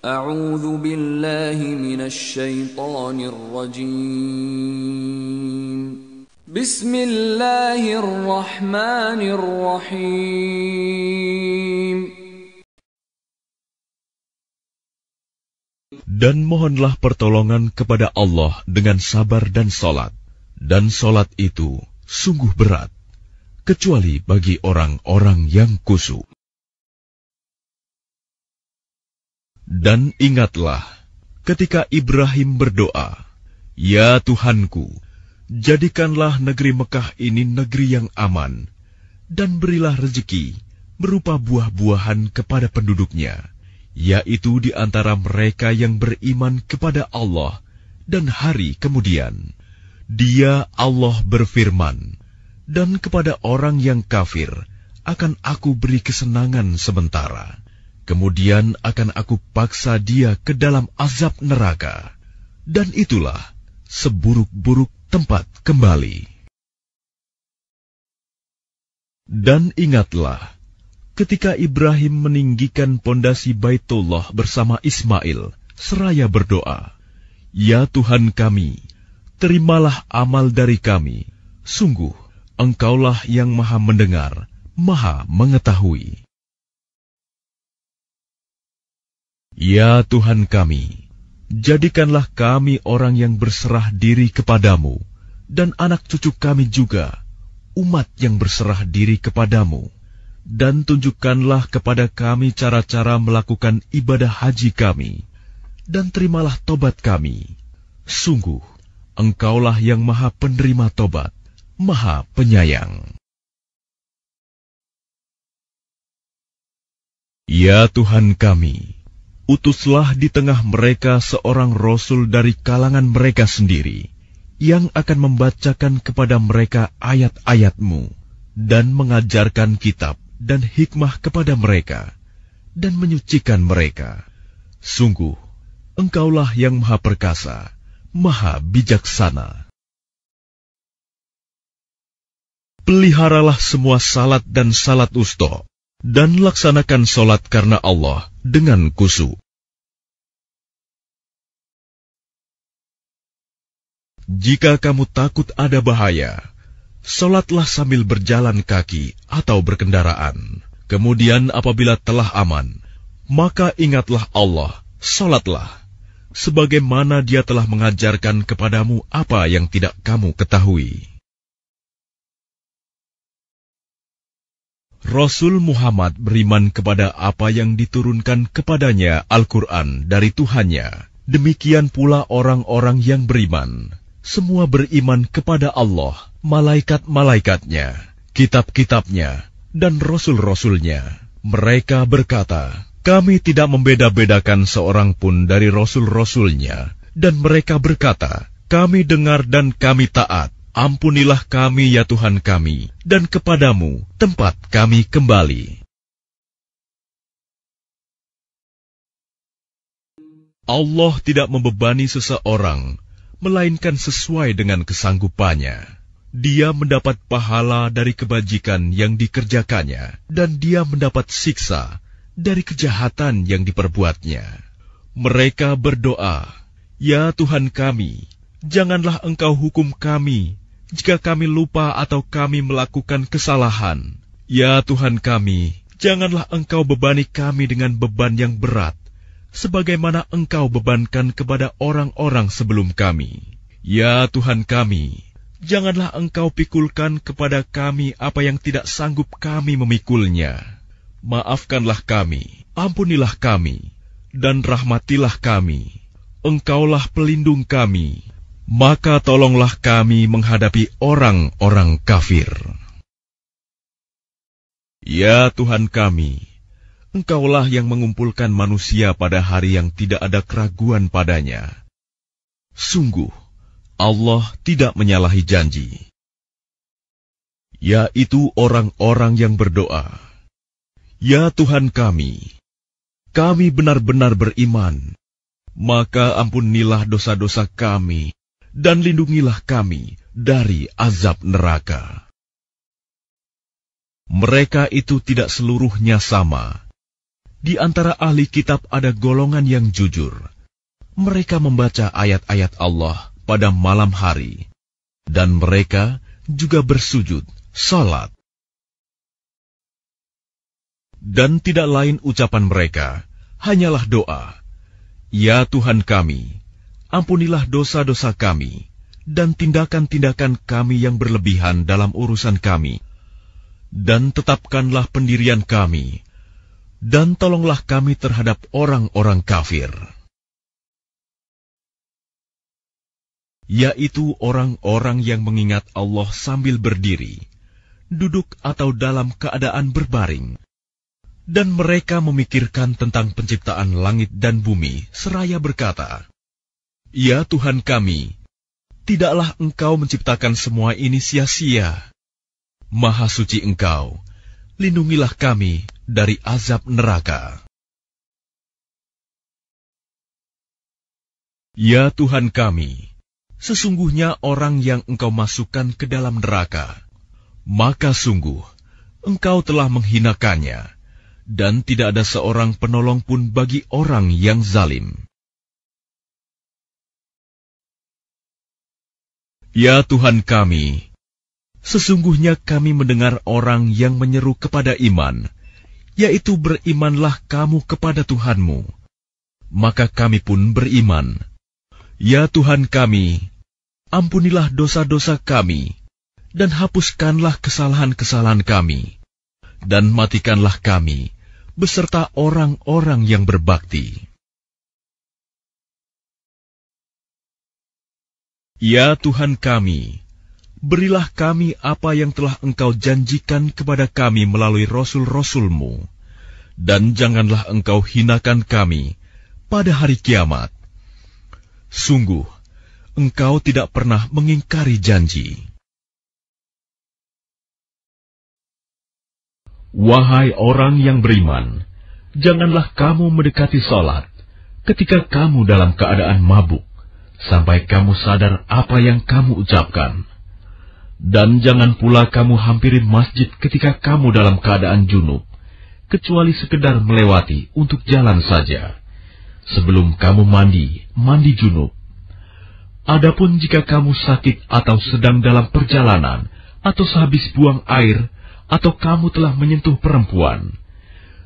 أعوذ بالله من الشيطان الرجيم بسم الله الرحمن الرحيم Dan mohonlah pertolongan kepada Allah dengan sabar dan salat. Dan salat itu sungguh berat, kecuali bagi orang-orang yang kusuk. Dan ingatlah, ketika Ibrahim berdoa, Ya Tuhanku, jadikanlah negeri Mekah ini negeri yang aman, dan berilah rezeki berupa buah-buahan kepada penduduknya, yaitu di antara mereka yang beriman kepada Allah dan hari kemudian. Dia Allah berfirman, dan kepada orang yang kafir akan aku beri kesenangan sementara. Kemudian akan aku paksa dia ke dalam azab neraka. Dan itulah seburuk-buruk tempat kembali. Dan ingatlah, ketika Ibrahim meninggikan pondasi Baitullah bersama Ismail, seraya berdoa, Ya Tuhan kami, terimalah amal dari kami. Sungguh, Engkaulah yang maha mendengar, maha mengetahui. Ya Tuhan kami, jadikanlah kami orang yang berserah diri kepadamu, dan anak cucu kami juga, umat yang berserah diri kepadamu. Dan tunjukkanlah kepada kami cara-cara melakukan ibadah haji kami, dan terimalah tobat kami. Sungguh, Engkaulah yang Maha Penerima Tobat, Maha Penyayang. Ya Tuhan kami, utuslah di tengah mereka seorang rasul dari kalangan mereka sendiri yang akan membacakan kepada mereka ayat-ayatmu dan mengajarkan kitab dan hikmah kepada mereka dan menyucikan mereka. Sungguh, engkaulah yang maha perkasa, maha bijaksana. Peliharalah semua salat dan salat ustoh dan laksanakan salat karena Allah dengan kusuk. Jika kamu takut ada bahaya, solatlah sambil berjalan kaki atau berkendaraan. Kemudian apabila telah aman, maka ingatlah Allah, solatlah, sebagaimana dia telah mengajarkan kepadamu apa yang tidak kamu ketahui. Rasul Muhammad beriman kepada apa yang diturunkan kepadanya Al-Quran dari Tuhannya. Demikian pula orang-orang yang beriman semua beriman kepada Allah, malaikat-malaikatnya, kitab-kitabnya, dan rasul-rasulnya. Mereka berkata, kami tidak membeda-bedakan seorang pun dari rasul-rasulnya, dan mereka berkata, kami dengar dan kami taat. Ampunilah kami ya Tuhan kami, dan kepadamu tempat kami kembali. Allah tidak membebani seseorang melainkan sesuai dengan kesanggupannya. Dia mendapat pahala dari kebajikan yang dikerjakannya, dan dia mendapat siksa dari kejahatan yang diperbuatnya. Mereka berdoa, "Ya Tuhan kami, janganlah Engkau hukum kami jika kami lupa atau kami melakukan kesalahan. Ya Tuhan kami, janganlah Engkau bebani kami dengan beban yang berat." sebagaimana engkau bebankan kepada orang-orang sebelum kami. Ya Tuhan kami, janganlah engkau pikulkan kepada kami apa yang tidak sanggup kami memikulnya. Maafkanlah kami, ampunilah kami, dan rahmatilah kami. Engkaulah pelindung kami, maka tolonglah kami menghadapi orang-orang kafir. Ya Tuhan kami, Engkaulah yang mengumpulkan manusia pada hari yang tidak ada keraguan padanya. Sungguh, Allah tidak menyalahi janji, yaitu orang-orang yang berdoa, "Ya Tuhan kami, kami benar-benar beriman, maka ampunilah dosa-dosa kami dan lindungilah kami dari azab neraka." Mereka itu tidak seluruhnya sama di antara ahli kitab ada golongan yang jujur. Mereka membaca ayat-ayat Allah pada malam hari, dan mereka juga bersujud, salat. Dan tidak lain ucapan mereka, hanyalah doa. Ya Tuhan kami, ampunilah dosa-dosa kami, dan tindakan-tindakan kami yang berlebihan dalam urusan kami. Dan tetapkanlah pendirian kami, dan tolonglah kami terhadap orang-orang kafir, yaitu orang-orang yang mengingat Allah sambil berdiri, duduk, atau dalam keadaan berbaring, dan mereka memikirkan tentang penciptaan langit dan bumi, seraya berkata, "Ya Tuhan kami, tidaklah Engkau menciptakan semua ini sia-sia. Maha suci Engkau, lindungilah kami." dari azab neraka. Ya Tuhan kami, sesungguhnya orang yang Engkau masukkan ke dalam neraka, maka sungguh Engkau telah menghinakannya, dan tidak ada seorang penolong pun bagi orang yang zalim. Ya Tuhan kami, sesungguhnya kami mendengar orang yang menyeru kepada iman yaitu berimanlah kamu kepada Tuhanmu. Maka kami pun beriman. Ya Tuhan kami, ampunilah dosa-dosa kami, dan hapuskanlah kesalahan-kesalahan kami, dan matikanlah kami beserta orang-orang yang berbakti. Ya Tuhan kami, Berilah kami apa yang telah engkau janjikan kepada kami melalui rasul-rasulmu, dan janganlah engkau hinakan kami pada hari kiamat. Sungguh, engkau tidak pernah mengingkari janji. Wahai orang yang beriman, janganlah kamu mendekati sholat ketika kamu dalam keadaan mabuk, sampai kamu sadar apa yang kamu ucapkan dan jangan pula kamu hampiri masjid ketika kamu dalam keadaan junub, kecuali sekedar melewati untuk jalan saja. Sebelum kamu mandi, mandi junub. Adapun jika kamu sakit atau sedang dalam perjalanan, atau sehabis buang air, atau kamu telah menyentuh perempuan,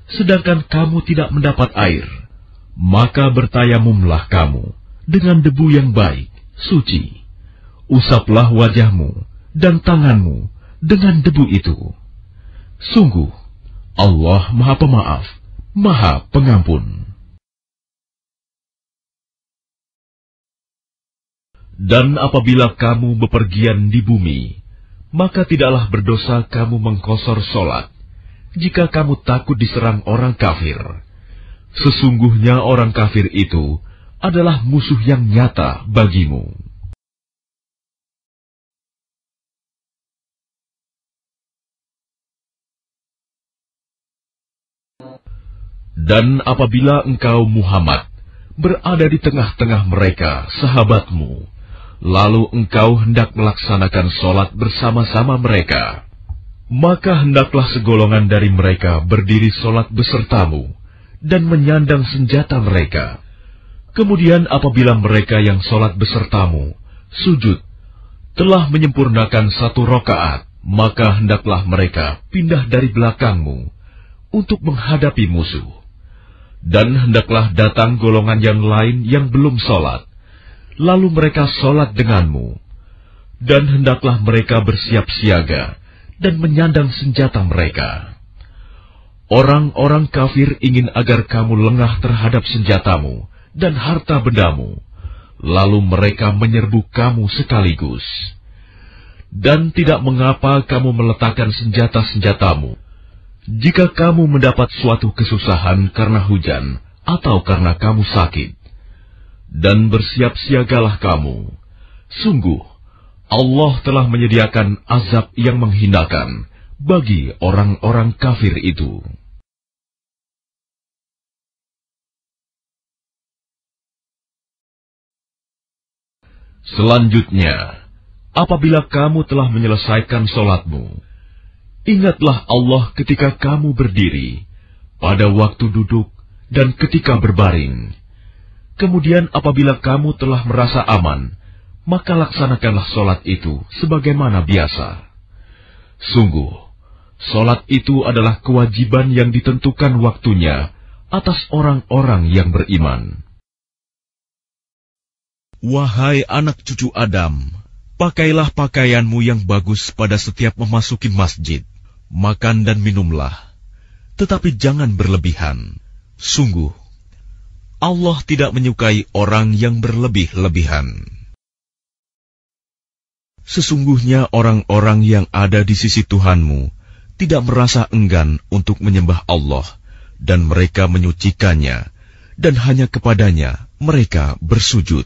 sedangkan kamu tidak mendapat air, maka bertayamumlah kamu dengan debu yang baik, suci. Usaplah wajahmu, dan tanganmu dengan debu itu. Sungguh, Allah Maha Pemaaf, Maha Pengampun. Dan apabila kamu bepergian di bumi, maka tidaklah berdosa kamu mengkosor sholat, jika kamu takut diserang orang kafir. Sesungguhnya orang kafir itu adalah musuh yang nyata bagimu. Dan apabila engkau Muhammad berada di tengah-tengah mereka, sahabatmu, lalu engkau hendak melaksanakan sholat bersama-sama mereka, maka hendaklah segolongan dari mereka berdiri sholat besertamu dan menyandang senjata mereka. Kemudian apabila mereka yang sholat besertamu, sujud, telah menyempurnakan satu rokaat, maka hendaklah mereka pindah dari belakangmu untuk menghadapi musuh dan hendaklah datang golongan yang lain yang belum sholat, lalu mereka sholat denganmu, dan hendaklah mereka bersiap siaga dan menyandang senjata mereka. Orang-orang kafir ingin agar kamu lengah terhadap senjatamu dan harta bendamu, lalu mereka menyerbu kamu sekaligus. Dan tidak mengapa kamu meletakkan senjata-senjatamu jika kamu mendapat suatu kesusahan karena hujan atau karena kamu sakit, dan bersiap-siagalah kamu, sungguh Allah telah menyediakan azab yang menghinakan bagi orang-orang kafir itu. Selanjutnya, apabila kamu telah menyelesaikan sholatmu. Ingatlah Allah ketika kamu berdiri, pada waktu duduk, dan ketika berbaring. Kemudian apabila kamu telah merasa aman, maka laksanakanlah solat itu sebagaimana biasa. Sungguh, solat itu adalah kewajiban yang ditentukan waktunya atas orang-orang yang beriman. Wahai anak cucu Adam, pakailah pakaianmu yang bagus pada setiap memasuki masjid makan dan minumlah, tetapi jangan berlebihan. Sungguh, Allah tidak menyukai orang yang berlebih-lebihan. Sesungguhnya orang-orang yang ada di sisi Tuhanmu tidak merasa enggan untuk menyembah Allah, dan mereka menyucikannya, dan hanya kepadanya mereka bersujud.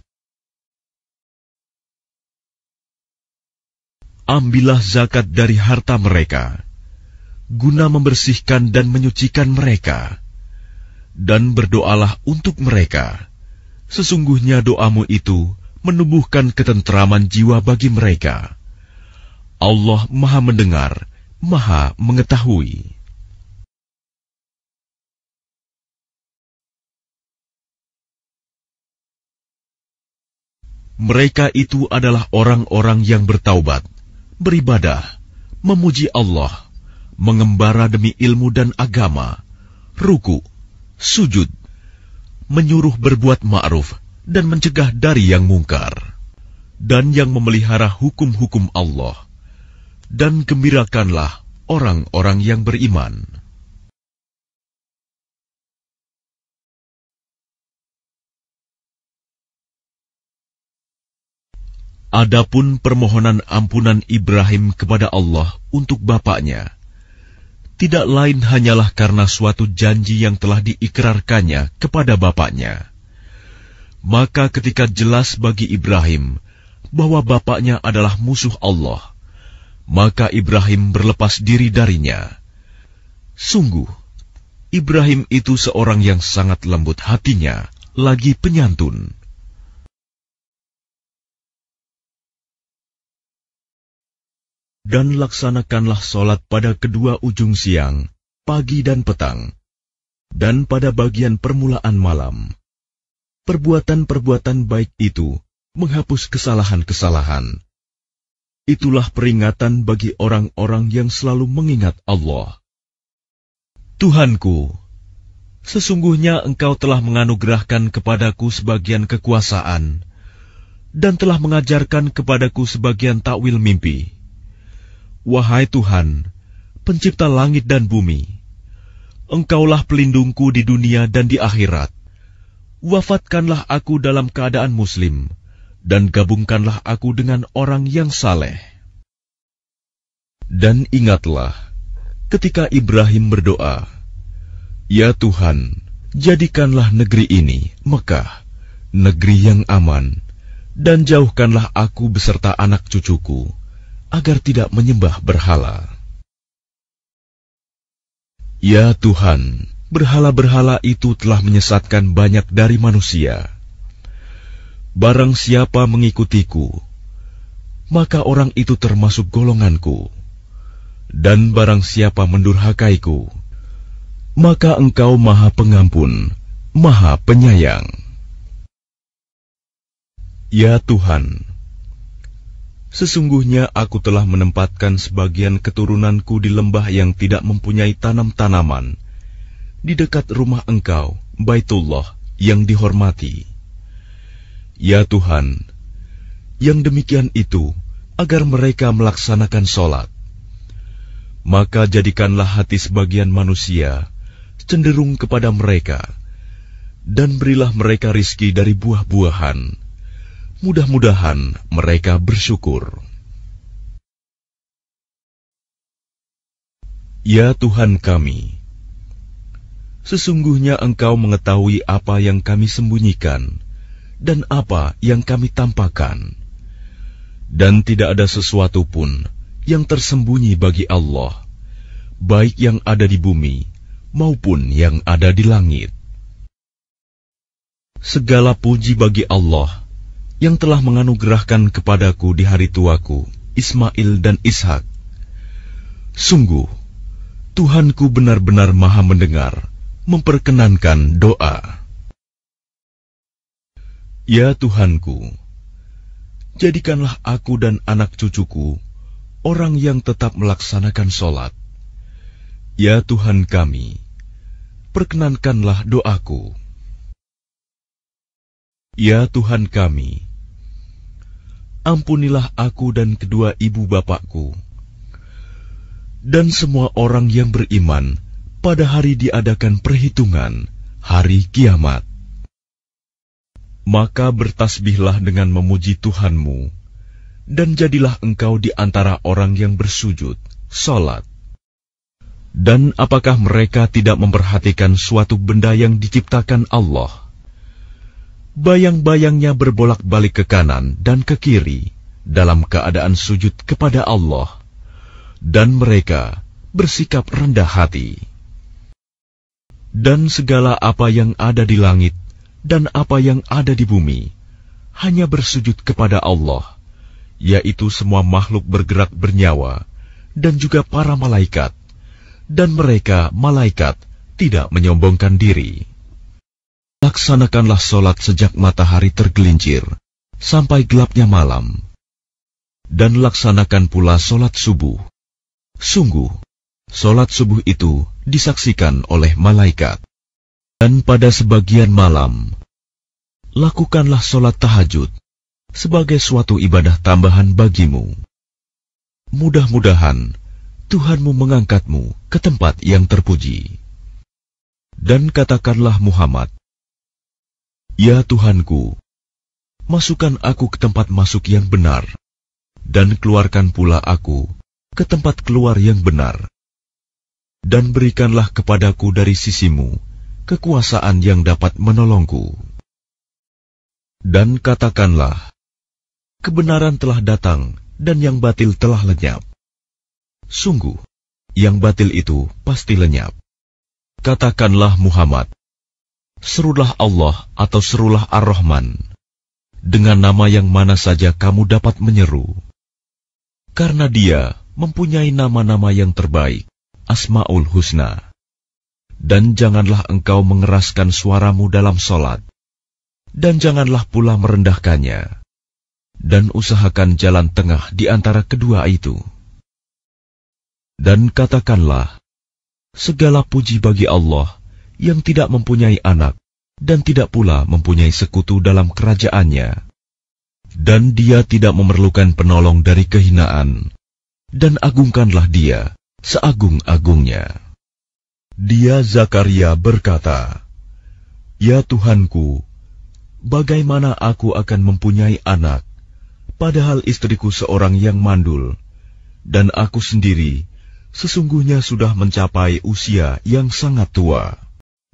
Ambillah zakat dari harta mereka guna membersihkan dan menyucikan mereka. Dan berdoalah untuk mereka. Sesungguhnya doamu itu menumbuhkan ketentraman jiwa bagi mereka. Allah Maha Mendengar, Maha Mengetahui. Mereka itu adalah orang-orang yang bertaubat, beribadah, memuji Allah, mengembara demi ilmu dan agama, ruku, sujud, menyuruh berbuat ma'ruf dan mencegah dari yang mungkar, dan yang memelihara hukum-hukum Allah, dan gembirakanlah orang-orang yang beriman. Adapun permohonan ampunan Ibrahim kepada Allah untuk bapaknya, tidak lain hanyalah karena suatu janji yang telah diikrarkannya kepada bapaknya. Maka ketika jelas bagi Ibrahim bahwa bapaknya adalah musuh Allah, maka Ibrahim berlepas diri darinya. Sungguh, Ibrahim itu seorang yang sangat lembut hatinya, lagi penyantun. dan laksanakanlah solat pada kedua ujung siang, pagi dan petang, dan pada bagian permulaan malam. Perbuatan-perbuatan baik itu menghapus kesalahan-kesalahan. Itulah peringatan bagi orang-orang yang selalu mengingat Allah. Tuhanku, sesungguhnya Engkau telah menganugerahkan kepadaku sebagian kekuasaan, dan telah mengajarkan kepadaku sebagian takwil mimpi Wahai Tuhan, pencipta langit dan bumi, Engkaulah pelindungku di dunia dan di akhirat. Wafatkanlah aku dalam keadaan muslim, dan gabungkanlah aku dengan orang yang saleh. Dan ingatlah, ketika Ibrahim berdoa, Ya Tuhan, jadikanlah negeri ini, Mekah, negeri yang aman, dan jauhkanlah aku beserta anak cucuku agar tidak menyembah berhala. Ya Tuhan, berhala-berhala itu telah menyesatkan banyak dari manusia. Barang siapa mengikutiku, maka orang itu termasuk golonganku. Dan barang siapa mendurhakaiku, maka engkau maha pengampun, maha penyayang. Ya Tuhan, Sesungguhnya aku telah menempatkan sebagian keturunanku di lembah yang tidak mempunyai tanam-tanaman, di dekat rumah engkau, Baitullah, yang dihormati. Ya Tuhan, yang demikian itu agar mereka melaksanakan sholat. Maka jadikanlah hati sebagian manusia cenderung kepada mereka, dan berilah mereka rizki dari buah-buahan Mudah-mudahan mereka bersyukur. Ya Tuhan kami, sesungguhnya Engkau mengetahui apa yang kami sembunyikan dan apa yang kami tampakkan, dan tidak ada sesuatu pun yang tersembunyi bagi Allah, baik yang ada di bumi maupun yang ada di langit. Segala puji bagi Allah yang telah menganugerahkan kepadaku di hari tuaku, Ismail dan Ishak. Sungguh, Tuhanku benar-benar maha mendengar, memperkenankan doa. Ya Tuhanku, jadikanlah aku dan anak cucuku orang yang tetap melaksanakan sholat. Ya Tuhan kami, perkenankanlah doaku. Ya Tuhan kami, ampunilah aku dan kedua ibu bapakku. Dan semua orang yang beriman, pada hari diadakan perhitungan, hari kiamat. Maka bertasbihlah dengan memuji Tuhanmu, dan jadilah engkau di antara orang yang bersujud, salat. Dan apakah mereka tidak memperhatikan suatu benda yang diciptakan Allah? bayang-bayangnya berbolak-balik ke kanan dan ke kiri dalam keadaan sujud kepada Allah, dan mereka bersikap rendah hati. Dan segala apa yang ada di langit dan apa yang ada di bumi hanya bersujud kepada Allah, yaitu semua makhluk bergerak bernyawa dan juga para malaikat, dan mereka malaikat tidak menyombongkan diri. Laksanakanlah solat sejak matahari tergelincir sampai gelapnya malam. Dan laksanakan pula solat subuh. Sungguh, solat subuh itu disaksikan oleh malaikat. Dan pada sebagian malam, lakukanlah solat tahajud sebagai suatu ibadah tambahan bagimu. Mudah-mudahan Tuhanmu mengangkatmu ke tempat yang terpuji. Dan katakanlah Muhammad, Ya Tuhanku, masukkan aku ke tempat masuk yang benar, dan keluarkan pula aku ke tempat keluar yang benar. Dan berikanlah kepadaku dari sisimu kekuasaan yang dapat menolongku. Dan katakanlah, kebenaran telah datang dan yang batil telah lenyap. Sungguh, yang batil itu pasti lenyap. Katakanlah Muhammad, Serulah Allah atau serulah Ar-Rahman dengan nama yang mana saja kamu dapat menyeru. Karena dia mempunyai nama-nama yang terbaik, Asma'ul Husna. Dan janganlah engkau mengeraskan suaramu dalam solat. Dan janganlah pula merendahkannya. Dan usahakan jalan tengah di antara kedua itu. Dan katakanlah, segala puji bagi Allah yang tidak mempunyai anak dan tidak pula mempunyai sekutu dalam kerajaannya. Dan dia tidak memerlukan penolong dari kehinaan, dan agungkanlah dia seagung-agungnya. Dia Zakaria berkata, Ya Tuhanku, bagaimana aku akan mempunyai anak, padahal istriku seorang yang mandul, dan aku sendiri sesungguhnya sudah mencapai usia yang sangat tua.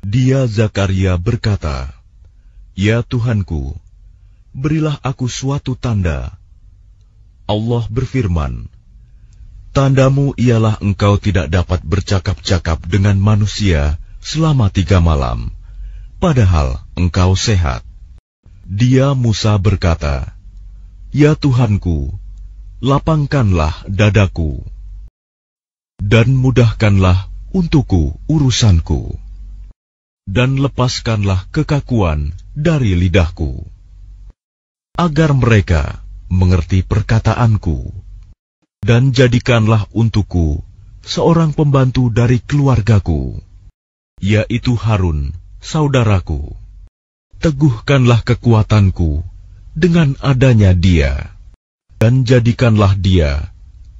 Dia Zakaria berkata, Ya Tuhanku, berilah aku suatu tanda. Allah berfirman, Tandamu ialah engkau tidak dapat bercakap-cakap dengan manusia selama tiga malam, padahal engkau sehat. Dia Musa berkata, Ya Tuhanku, lapangkanlah dadaku, dan mudahkanlah untukku urusanku dan lepaskanlah kekakuan dari lidahku, agar mereka mengerti perkataanku, dan jadikanlah untukku seorang pembantu dari keluargaku, yaitu Harun, saudaraku. Teguhkanlah kekuatanku dengan adanya dia, dan jadikanlah dia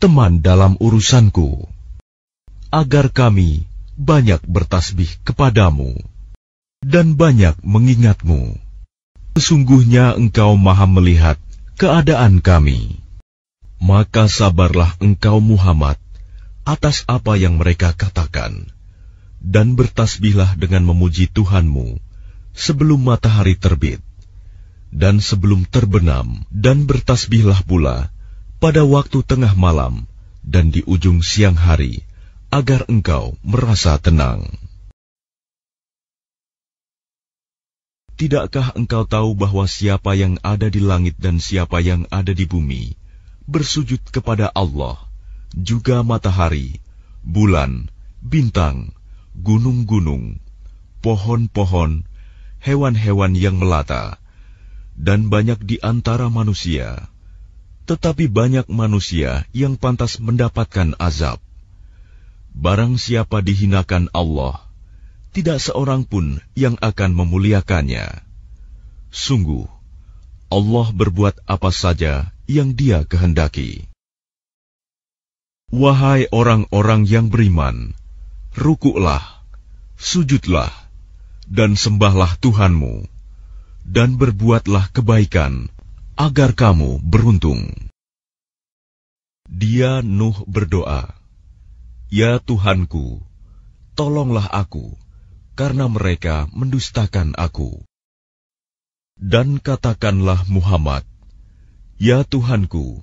teman dalam urusanku, agar kami banyak bertasbih kepadamu dan banyak mengingatmu. Sesungguhnya engkau maha melihat keadaan kami. Maka sabarlah engkau Muhammad atas apa yang mereka katakan, dan bertasbihlah dengan memuji Tuhanmu sebelum matahari terbit, dan sebelum terbenam, dan bertasbihlah pula pada waktu tengah malam dan di ujung siang hari, agar engkau merasa tenang. Tidakkah engkau tahu bahwa siapa yang ada di langit dan siapa yang ada di bumi bersujud kepada Allah, juga matahari, bulan, bintang, gunung-gunung, pohon-pohon, hewan-hewan yang melata, dan banyak di antara manusia. Tetapi banyak manusia yang pantas mendapatkan azab. Barang siapa dihinakan Allah, tidak seorang pun yang akan memuliakannya. Sungguh, Allah berbuat apa saja yang Dia kehendaki. Wahai orang-orang yang beriman, rukuklah, sujudlah, dan sembahlah Tuhanmu, dan berbuatlah kebaikan, agar kamu beruntung. Dia Nuh berdoa, Ya Tuhanku, tolonglah aku karena mereka mendustakan aku. Dan katakanlah Muhammad, Ya Tuhanku,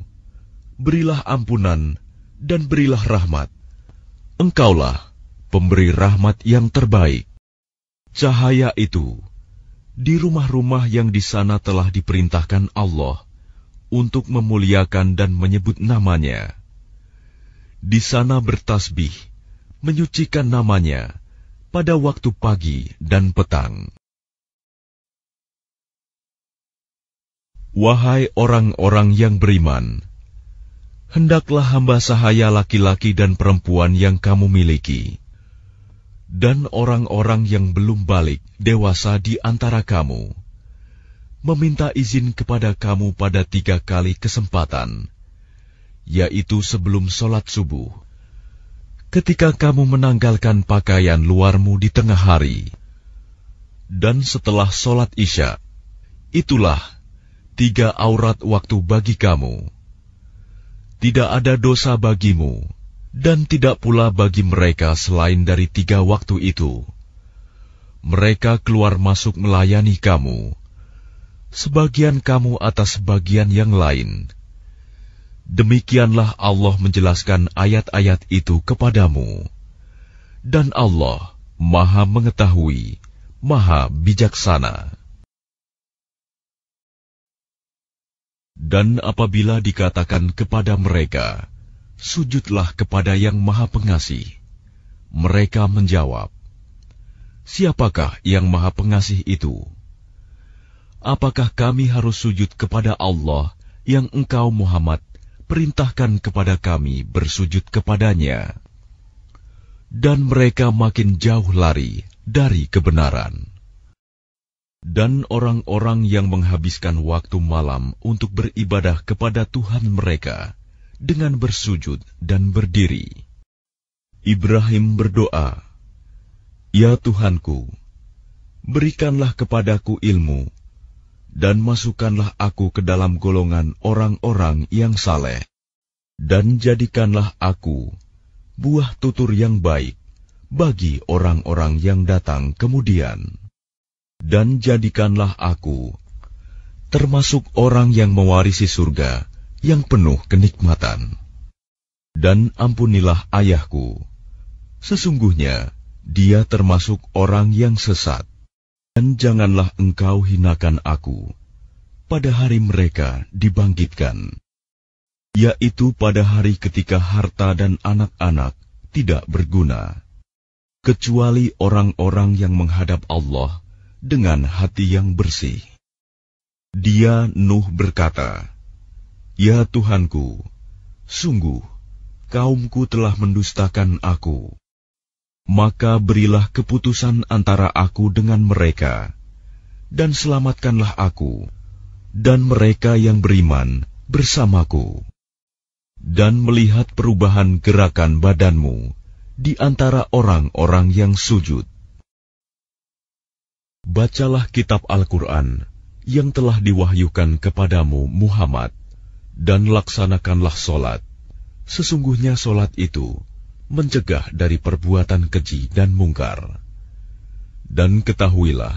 berilah ampunan dan berilah rahmat. Engkaulah pemberi rahmat yang terbaik. Cahaya itu di rumah-rumah yang di sana telah diperintahkan Allah untuk memuliakan dan menyebut namanya. Di sana bertasbih, menyucikan namanya, pada waktu pagi dan petang. Wahai orang-orang yang beriman, hendaklah hamba sahaya laki-laki dan perempuan yang kamu miliki, dan orang-orang yang belum balik dewasa di antara kamu, meminta izin kepada kamu pada tiga kali kesempatan, yaitu sebelum sholat subuh, ketika kamu menanggalkan pakaian luarmu di tengah hari. Dan setelah sholat Isya, itulah tiga aurat waktu bagi kamu. Tidak ada dosa bagimu, dan tidak pula bagi mereka selain dari tiga waktu itu. Mereka keluar masuk melayani kamu, sebagian kamu atas bagian yang lain Demikianlah Allah menjelaskan ayat-ayat itu kepadamu. Dan Allah maha mengetahui, maha bijaksana. Dan apabila dikatakan kepada mereka, sujudlah kepada yang maha pengasih. Mereka menjawab, Siapakah yang maha pengasih itu? Apakah kami harus sujud kepada Allah yang engkau Muhammad perintahkan kepada kami bersujud kepadanya. Dan mereka makin jauh lari dari kebenaran. Dan orang-orang yang menghabiskan waktu malam untuk beribadah kepada Tuhan mereka dengan bersujud dan berdiri. Ibrahim berdoa, Ya Tuhanku, berikanlah kepadaku ilmu dan masukkanlah aku ke dalam golongan orang-orang yang saleh, dan jadikanlah aku buah tutur yang baik bagi orang-orang yang datang kemudian, dan jadikanlah aku termasuk orang yang mewarisi surga yang penuh kenikmatan. Dan ampunilah ayahku, sesungguhnya dia termasuk orang yang sesat. Dan janganlah engkau hinakan aku pada hari mereka dibangkitkan, yaitu pada hari ketika harta dan anak-anak tidak berguna, kecuali orang-orang yang menghadap Allah dengan hati yang bersih. Dia Nuh berkata, Ya Tuhanku, sungguh kaumku telah mendustakan aku maka berilah keputusan antara aku dengan mereka, dan selamatkanlah aku, dan mereka yang beriman bersamaku, dan melihat perubahan gerakan badanmu di antara orang-orang yang sujud. Bacalah kitab Al-Quran yang telah diwahyukan kepadamu Muhammad, dan laksanakanlah solat. Sesungguhnya solat itu mencegah dari perbuatan keji dan mungkar. Dan ketahuilah,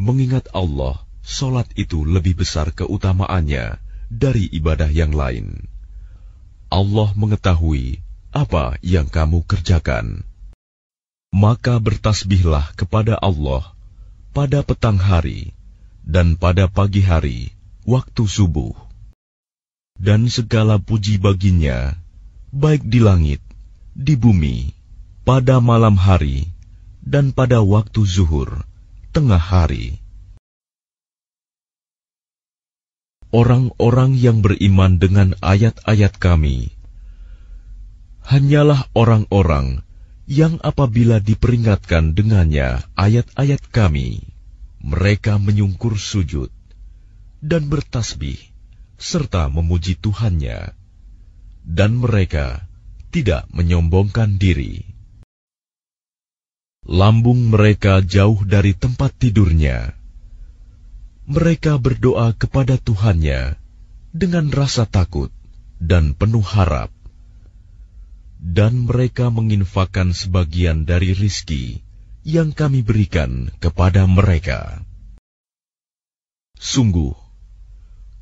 mengingat Allah, solat itu lebih besar keutamaannya dari ibadah yang lain. Allah mengetahui apa yang kamu kerjakan. Maka bertasbihlah kepada Allah pada petang hari dan pada pagi hari, waktu subuh. Dan segala puji baginya, baik di langit di bumi pada malam hari dan pada waktu zuhur, tengah hari. Orang-orang yang beriman dengan ayat-ayat Kami hanyalah orang-orang yang apabila diperingatkan dengannya ayat-ayat Kami, mereka menyungkur sujud dan bertasbih serta memuji Tuhannya, dan mereka tidak menyombongkan diri. Lambung mereka jauh dari tempat tidurnya. Mereka berdoa kepada Tuhannya dengan rasa takut dan penuh harap. Dan mereka menginfakkan sebagian dari rizki yang kami berikan kepada mereka. Sungguh,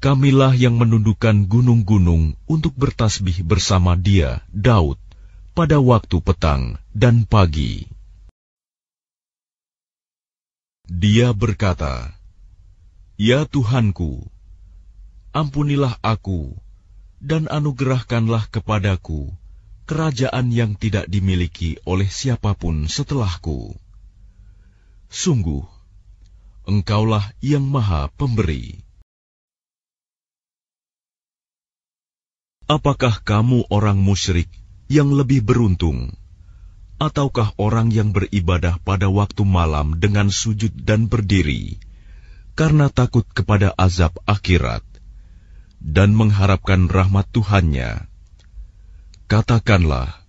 kamilah yang menundukkan gunung-gunung untuk bertasbih bersama dia, Daud, pada waktu petang dan pagi. Dia berkata, Ya Tuhanku, ampunilah aku dan anugerahkanlah kepadaku kerajaan yang tidak dimiliki oleh siapapun setelahku. Sungguh, Engkaulah yang maha pemberi. Apakah kamu orang musyrik yang lebih beruntung, ataukah orang yang beribadah pada waktu malam dengan sujud dan berdiri karena takut kepada azab akhirat dan mengharapkan rahmat Tuhannya? Katakanlah,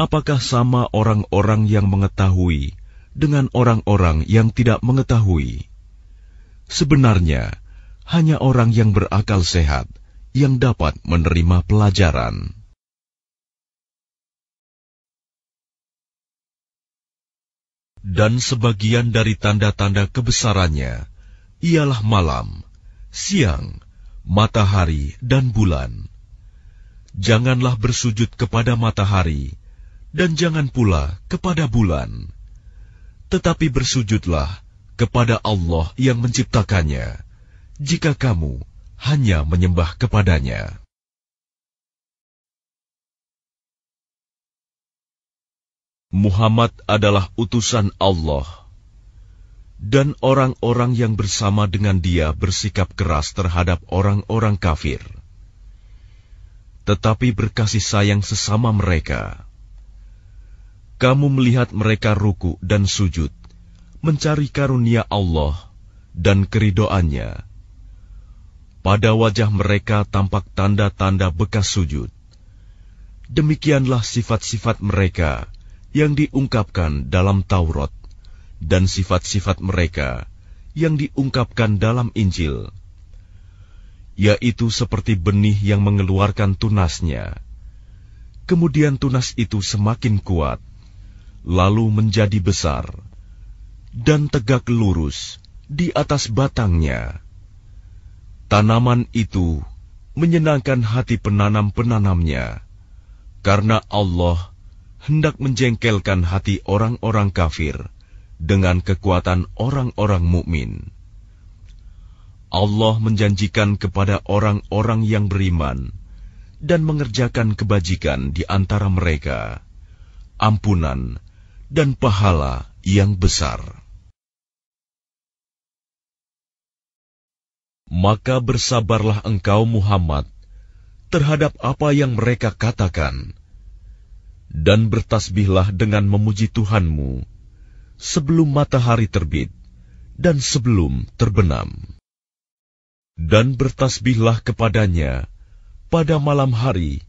apakah sama orang-orang yang mengetahui dengan orang-orang yang tidak mengetahui? Sebenarnya, hanya orang yang berakal sehat yang dapat menerima pelajaran. Dan sebagian dari tanda-tanda kebesarannya ialah malam, siang, matahari, dan bulan. Janganlah bersujud kepada matahari, dan jangan pula kepada bulan, tetapi bersujudlah kepada Allah yang menciptakannya, jika kamu hanya menyembah kepadanya. Muhammad adalah utusan Allah, dan orang-orang yang bersama dengan dia bersikap keras terhadap orang-orang kafir, tetapi berkasih sayang sesama mereka. Kamu melihat mereka ruku dan sujud, mencari karunia Allah dan keridoannya pada wajah mereka tampak tanda-tanda bekas sujud. Demikianlah sifat-sifat mereka yang diungkapkan dalam Taurat dan sifat-sifat mereka yang diungkapkan dalam Injil, yaitu seperti benih yang mengeluarkan tunasnya. Kemudian tunas itu semakin kuat, lalu menjadi besar dan tegak lurus di atas batangnya Tanaman itu menyenangkan hati penanam-penanamnya, karena Allah hendak menjengkelkan hati orang-orang kafir dengan kekuatan orang-orang mukmin. Allah menjanjikan kepada orang-orang yang beriman dan mengerjakan kebajikan di antara mereka ampunan dan pahala yang besar. Maka bersabarlah engkau Muhammad terhadap apa yang mereka katakan dan bertasbihlah dengan memuji Tuhanmu sebelum matahari terbit dan sebelum terbenam. Dan bertasbihlah kepadanya pada malam hari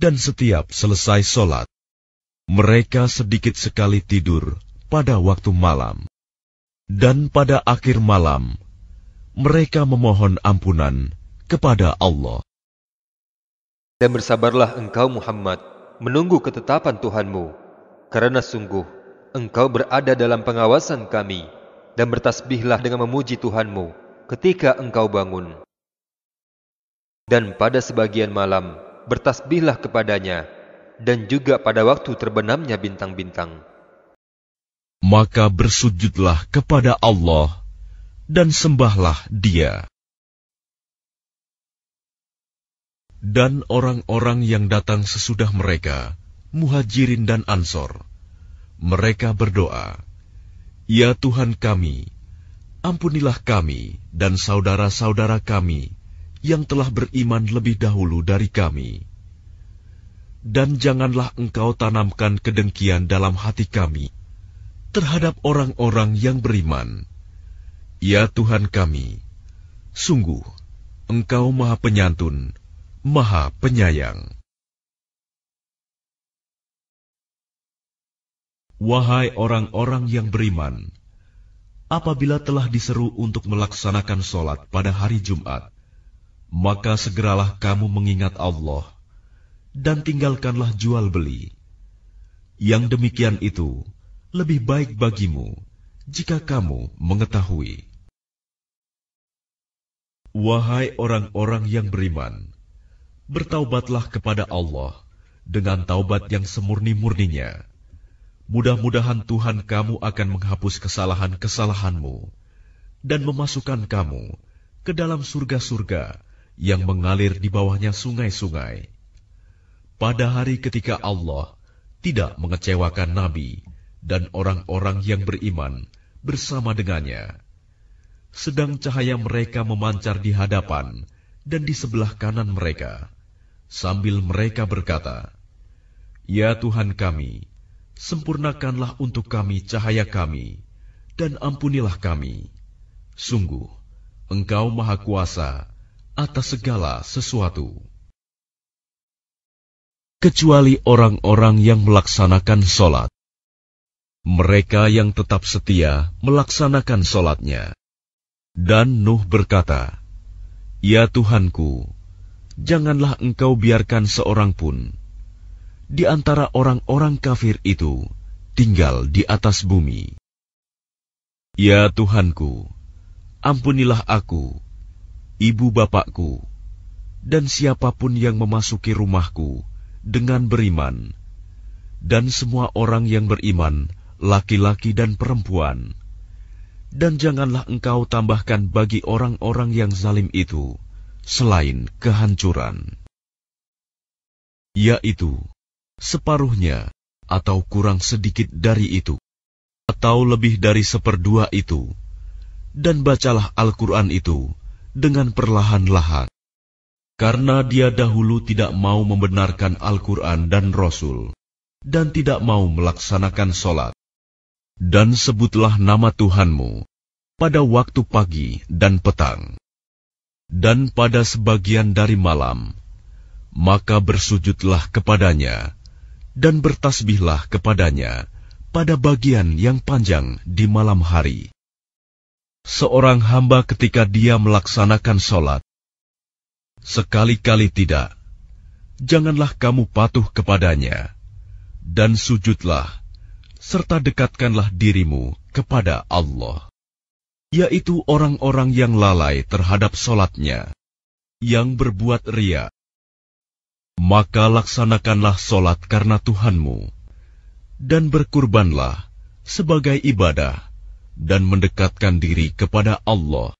dan setiap selesai solat. Mereka sedikit sekali tidur pada waktu malam. Dan pada akhir malam, mereka memohon ampunan kepada Allah. Dan bersabarlah engkau Muhammad menunggu ketetapan Tuhanmu, karena sungguh engkau berada dalam pengawasan kami, dan bertasbihlah dengan memuji Tuhanmu ketika engkau bangun. Dan pada sebagian malam, bertasbihlah kepadanya, dan juga pada waktu terbenamnya bintang-bintang. Maka bersujudlah kepada Allah dan sembahlah dia. Dan orang-orang yang datang sesudah mereka, muhajirin dan ansor, mereka berdoa, Ya Tuhan kami, ampunilah kami dan saudara-saudara kami yang telah beriman lebih dahulu dari kami. Dan janganlah engkau tanamkan kedengkian dalam hati kami terhadap orang-orang yang beriman, Ya Tuhan kami, sungguh Engkau Maha Penyantun, Maha Penyayang. Wahai orang-orang yang beriman, apabila telah diseru untuk melaksanakan sholat pada hari Jumat, maka segeralah kamu mengingat Allah dan tinggalkanlah jual beli. Yang demikian itu lebih baik bagimu jika kamu mengetahui. Wahai orang-orang yang beriman, bertaubatlah kepada Allah dengan taubat yang semurni-murninya. Mudah-mudahan Tuhan kamu akan menghapus kesalahan-kesalahanmu dan memasukkan kamu ke dalam surga-surga yang mengalir di bawahnya sungai-sungai. Pada hari ketika Allah tidak mengecewakan nabi dan orang-orang yang beriman bersama dengannya sedang cahaya mereka memancar di hadapan dan di sebelah kanan mereka, sambil mereka berkata, "Ya Tuhan kami, sempurnakanlah untuk kami cahaya kami, dan ampunilah kami. Sungguh, Engkau Maha Kuasa atas segala sesuatu." Kecuali orang-orang yang melaksanakan sholat, mereka yang tetap setia melaksanakan sholatnya dan Nuh berkata, Ya Tuhanku, janganlah engkau biarkan seorang pun di antara orang-orang kafir itu tinggal di atas bumi. Ya Tuhanku, ampunilah aku, ibu bapakku, dan siapapun yang memasuki rumahku dengan beriman, dan semua orang yang beriman, laki-laki dan perempuan, dan janganlah engkau tambahkan bagi orang-orang yang zalim itu selain kehancuran, yaitu separuhnya atau kurang sedikit dari itu, atau lebih dari seperdua itu, dan bacalah Al-Quran itu dengan perlahan-lahan, karena dia dahulu tidak mau membenarkan Al-Quran dan Rasul, dan tidak mau melaksanakan sholat dan sebutlah nama Tuhanmu pada waktu pagi dan petang, dan pada sebagian dari malam, maka bersujudlah kepadanya, dan bertasbihlah kepadanya pada bagian yang panjang di malam hari. Seorang hamba ketika dia melaksanakan sholat, sekali-kali tidak, janganlah kamu patuh kepadanya, dan sujudlah serta dekatkanlah dirimu kepada Allah, yaitu orang-orang yang lalai terhadap solatnya, yang berbuat ria. Maka laksanakanlah solat karena Tuhanmu, dan berkurbanlah sebagai ibadah, dan mendekatkan diri kepada Allah.